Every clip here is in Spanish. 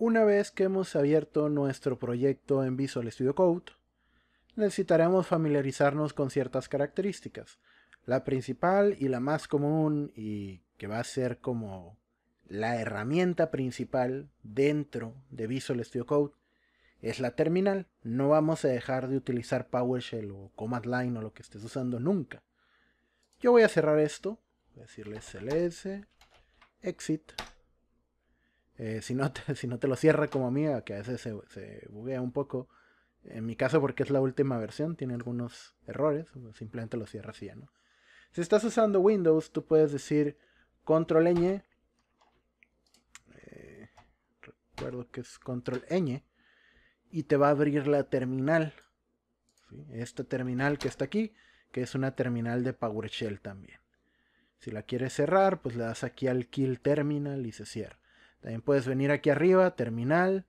Una vez que hemos abierto nuestro proyecto en Visual Studio Code, necesitaremos familiarizarnos con ciertas características. La principal y la más común y que va a ser como la herramienta principal dentro de Visual Studio Code es la terminal. No vamos a dejar de utilizar PowerShell o Command Line o lo que estés usando nunca. Yo voy a cerrar esto. Voy a decirle sls exit eh, si, no te, si no te lo cierra como a que a veces se, buguea un poco. En mi caso, porque es la última versión, tiene algunos errores. Pues, simplemente lo cierra así ¿no? Si estás usando Windows, tú puedes decir control n eh, recuerdo que es control n Y te va a abrir la terminal. Esta terminal que está aquí, que es una terminal de PowerShell también. Si la quieres cerrar, pues le das aquí al kill terminal y se cierra. También puedes venir aquí arriba, terminal,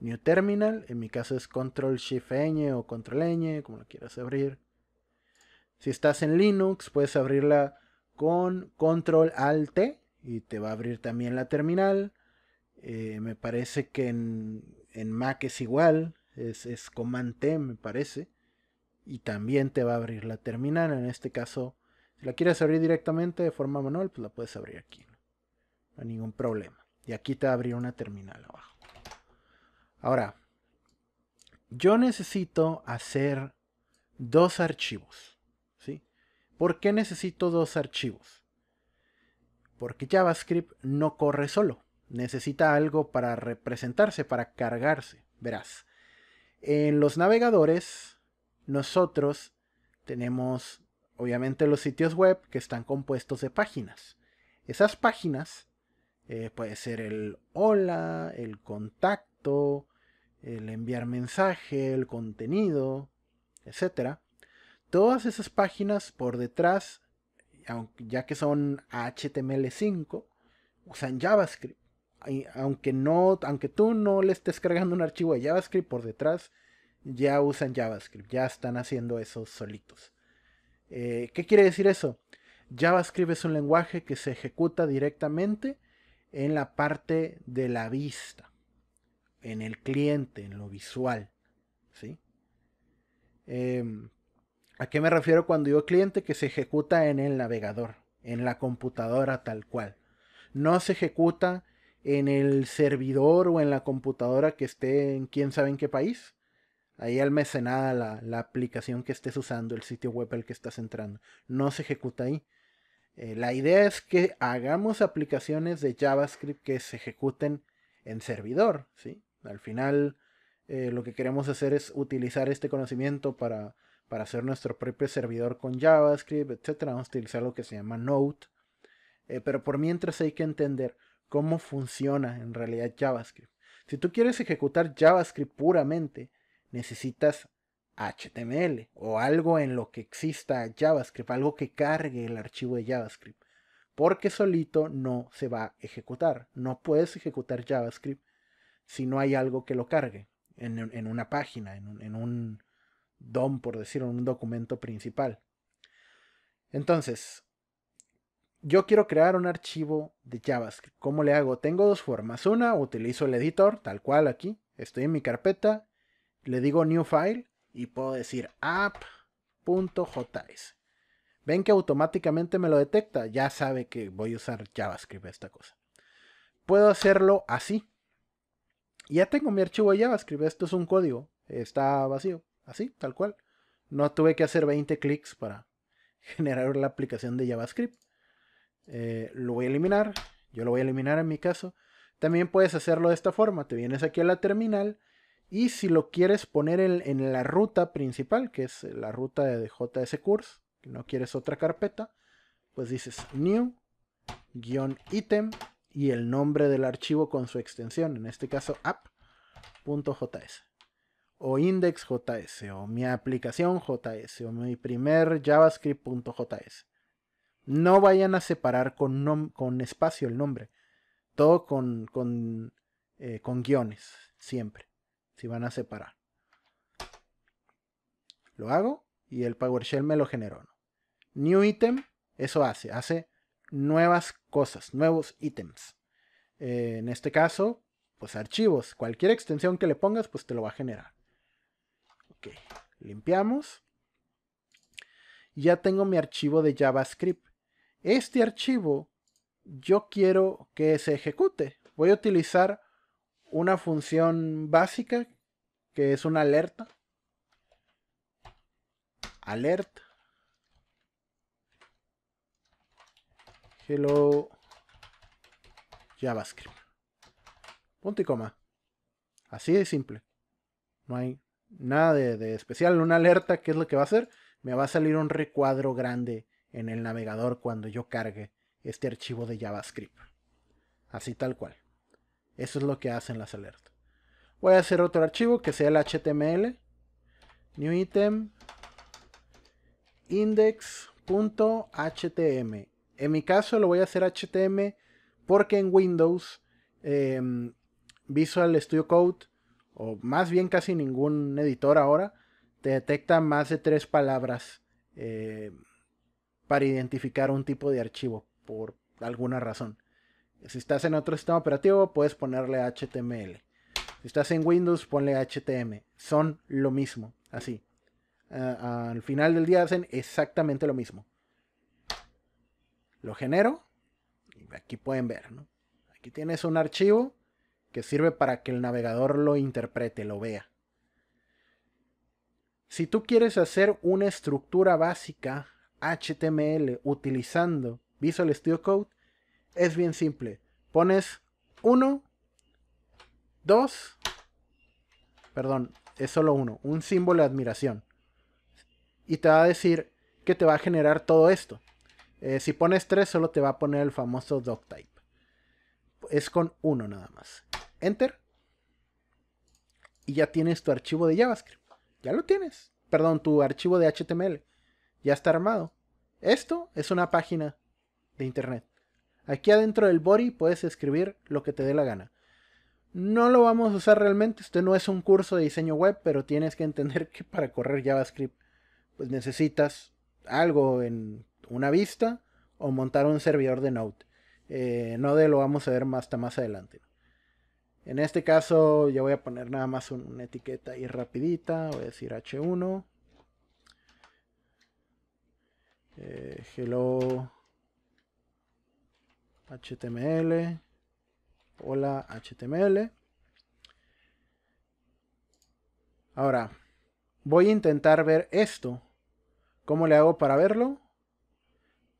new terminal. En mi caso es control shift ñ o control ñ, como lo quieras abrir. Si estás en Linux, puedes abrirla con control alt y te va a abrir también la terminal. Eh, me parece que en, en, Mac es igual, es, es command t me parece. Y también te va a abrir la terminal. En este caso, si la quieres abrir directamente de forma manual, pues la puedes abrir aquí. No hay ningún problema. Y aquí te va abrir una terminal abajo. Ahora, yo necesito hacer dos archivos. ¿sí? ¿Por qué necesito dos archivos? Porque JavaScript no corre solo. Necesita algo para representarse, para cargarse. Verás, en los navegadores nosotros tenemos obviamente los sitios web que están compuestos de páginas. Esas páginas eh, puede ser el hola, el contacto, el enviar mensaje, el contenido, etc. Todas esas páginas por detrás, ya que son HTML5, usan JavaScript. Y aunque, no, aunque tú no le estés cargando un archivo de JavaScript por detrás, ya usan JavaScript, ya están haciendo eso solitos. Eh, ¿Qué quiere decir eso? JavaScript es un lenguaje que se ejecuta directamente en la parte de la vista, en el cliente, en lo visual. ¿sí? Em, ¿A qué me refiero cuando digo cliente? Que se ejecuta en el navegador, en la computadora tal cual. No se ejecuta en el servidor o en la computadora que esté en quién sabe en qué país. Ahí al la aplicación que estés usando, el sitio web al que estás entrando. No se ejecuta ahí. Eh, la idea es que hagamos aplicaciones de JavaScript que se ejecuten en servidor, ¿sí? Al final eh, lo que queremos hacer es utilizar este conocimiento para, para hacer nuestro propio servidor con JavaScript, etc. Vamos a utilizar lo que se llama Node. Eh, pero por mientras hay que entender cómo funciona en realidad JavaScript. Si tú quieres ejecutar JavaScript puramente, necesitas HTML o algo en lo que exista JavaScript, algo que cargue el archivo de JavaScript, porque solito no se va a ejecutar. No puedes ejecutar JavaScript si no hay algo que lo cargue en, una página, en un, en un DOM, por decirlo, en un documento principal. Entonces, yo quiero crear un archivo de JavaScript. ¿Cómo le hago? Tengo dos formas. Una, utilizo el editor, tal cual aquí. Estoy en mi carpeta, le digo new file y puedo decir app.js. Ven que automáticamente me lo detecta, ya sabe que voy a usar JavaScript esta cosa. Puedo hacerlo así. Ya tengo mi archivo JavaScript, esto es un código, está vacío, así, tal cual. No tuve que hacer 20 clics para generar la aplicación de JavaScript. Eh, lo voy a eliminar, yo lo voy a eliminar en mi caso. También puedes hacerlo de esta forma, te vienes aquí a la terminal y si lo quieres poner en, la ruta principal, que es la ruta de JS course, que no quieres otra carpeta, pues dices new item y el nombre del archivo con su extensión, en este caso app.js o index.js o mi aplicación.js o mi primer javascript.js. No vayan a separar con, con espacio el nombre, todo con, con eh, guiones, siempre si van a separar. Lo hago y el PowerShell me lo generó. New item, eso hace, hace nuevas cosas, nuevos ítems. Eh, en este caso, pues archivos, cualquier extensión que le pongas, pues te lo va a generar. Ok, limpiamos. Ya tengo mi archivo de JavaScript. Este archivo yo quiero que se ejecute. Voy a utilizar una función básica que es una alerta. Alert. Hello JavaScript. Punto y coma. Así de simple. No hay nada de, especial. Una alerta, ¿qué es lo que va a hacer? Me va a salir un recuadro grande en el navegador cuando yo cargue este archivo de JavaScript. Así tal cual. Eso es lo que hacen las alertas. Voy a hacer otro archivo que sea el HTML. New item. Index.htm. En mi caso lo voy a hacer HTML porque en Windows em, Visual Studio Code, o más bien casi ningún editor ahora, te detecta más de tres palabras eh, para identificar un tipo de archivo por alguna razón. Si estás en otro sistema operativo, puedes ponerle HTML. Si estás en Windows, ponle HTML. Son lo mismo, así. al final del día hacen exactamente lo mismo. Lo genero. Y aquí pueden ver, Aquí tienes un archivo que sirve para que el navegador lo interprete, lo vea. Si tú quieres hacer una estructura básica HTML utilizando Visual Studio Code, es bien simple. Pones 1, 2, perdón, es solo uno, un símbolo de admiración. Y te va a decir que te va a generar todo esto. Eh, si pones 3, solo te va a poner el famoso type Es con 1 nada más. Enter. Y ya tienes tu archivo de JavaScript. Ya lo tienes. Perdón, tu archivo de HTML. Ya está armado. Esto es una página de internet. Aquí adentro del body puedes escribir lo que te dé la gana. No lo vamos a usar realmente, este no es un curso de diseño web, pero tienes que entender que para correr JavaScript pues necesitas algo en una vista o montar un servidor de Node. Eh, Node lo vamos a ver hasta más adelante. En este caso ya voy a poner nada más una etiqueta ahí rapidita, voy a decir H1. Eh, hello HTML. Hola HTML. Ahora, voy a intentar ver esto. ¿Cómo le hago para verlo?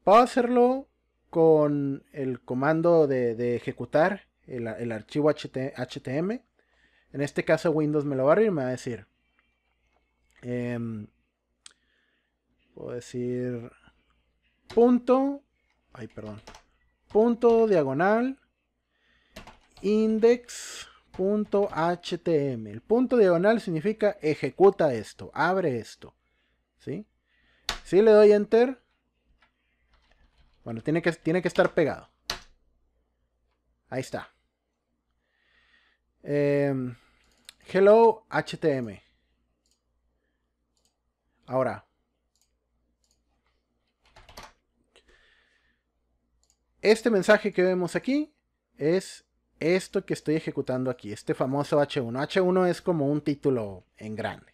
Puedo hacerlo con el comando de, ejecutar el, archivo HTML. En este caso Windows me lo va a abrir y me va a decir. Em, puedo decir punto. Ay, perdón punto diagonal index.htm. El punto diagonal significa ejecuta esto, abre esto. ¿sí? Si le doy enter, bueno, tiene que, tiene que estar pegado. Ahí está. Em, hello HTML. Ahora, Este mensaje que vemos aquí es esto que estoy ejecutando aquí, este famoso H1. H1 es como un título en grande.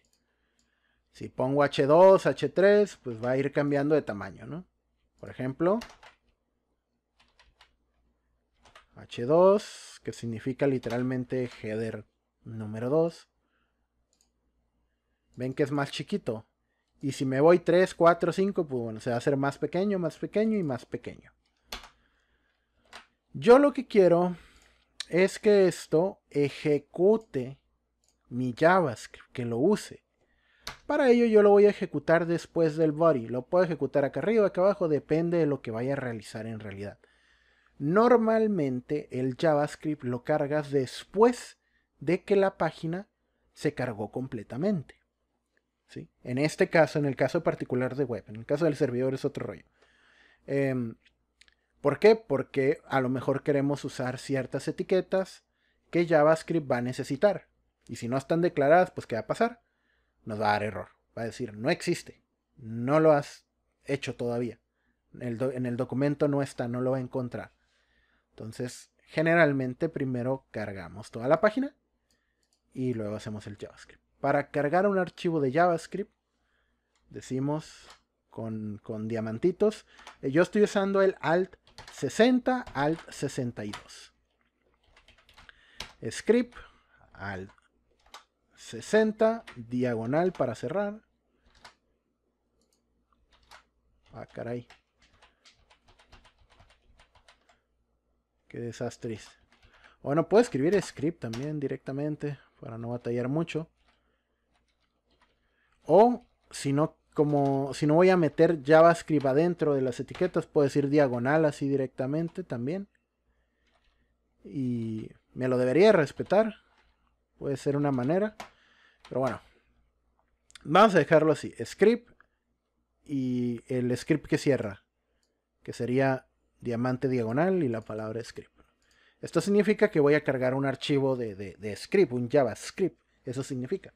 Si pongo H2, H3, pues va a ir cambiando de tamaño, ¿no? Por ejemplo, H2, que significa literalmente header número 2. Ven que es más chiquito. Y si me voy 3, 4, 5, pues bueno, se va a hacer más pequeño, más pequeño y más pequeño. Yo lo que quiero es que esto ejecute mi JavaScript, que lo use. Para ello yo lo voy a ejecutar después del body. Lo puedo ejecutar acá arriba, acá abajo, depende de lo que vaya a realizar en realidad. Normalmente el JavaScript lo cargas después de que la página se cargó completamente. ¿sí? En este caso, en el caso particular de web, en el caso del servidor es otro rollo. Em, ¿Por qué? Porque a lo mejor queremos usar ciertas etiquetas que JavaScript va a necesitar. Y si no están declaradas, pues ¿qué va a pasar? Nos va a dar error. Va a decir, no existe. No lo has hecho todavía. en el documento no está, no lo va a encontrar. Entonces, generalmente primero cargamos toda la página y luego hacemos el JavaScript. Para cargar un archivo de JavaScript, decimos con, diamantitos. Eh, yo estoy usando el Alt 60, Alt 62. Script, Alt 60, diagonal para cerrar. Ah, caray. Qué desastres. Bueno, puedo escribir script también directamente para no batallar mucho. O si no como si no voy a meter JavaScript adentro de las etiquetas, puedo decir diagonal así directamente también. Y me lo debería respetar. Puede ser una manera. Pero bueno. Vamos a dejarlo así. Script y el script que cierra. Que sería diamante diagonal y la palabra script. Esto significa que voy a cargar un archivo de, de, de script, un JavaScript. Eso significa.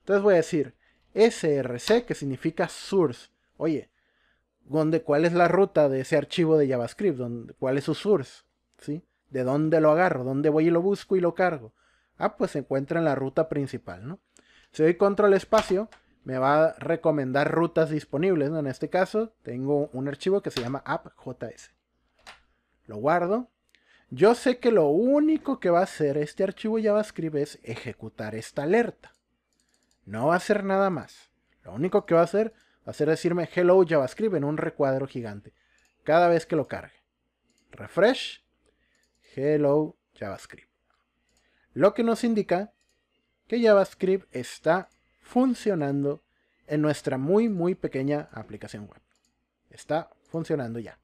Entonces voy a decir src, que significa source. Oye, ¿dónde, ¿cuál es la ruta de ese archivo de JavaScript? ¿Dónde, ¿Cuál es su source? ¿Sí? ¿De dónde lo agarro? ¿Dónde voy y lo busco y lo cargo? Ah, pues se encuentra en la ruta principal, ¿no? Si doy control espacio, me va a recomendar rutas disponibles, En este caso, tengo un archivo que se llama app.js. Lo guardo. Yo sé que lo único que va a hacer este archivo JavaScript es ejecutar esta alerta. No va a hacer nada más. Lo único que va a hacer va a ser decirme hello JavaScript en un recuadro gigante cada vez que lo cargue. Refresh, hello JavaScript. Lo que nos indica que JavaScript está funcionando en nuestra muy muy pequeña aplicación web. Está funcionando ya.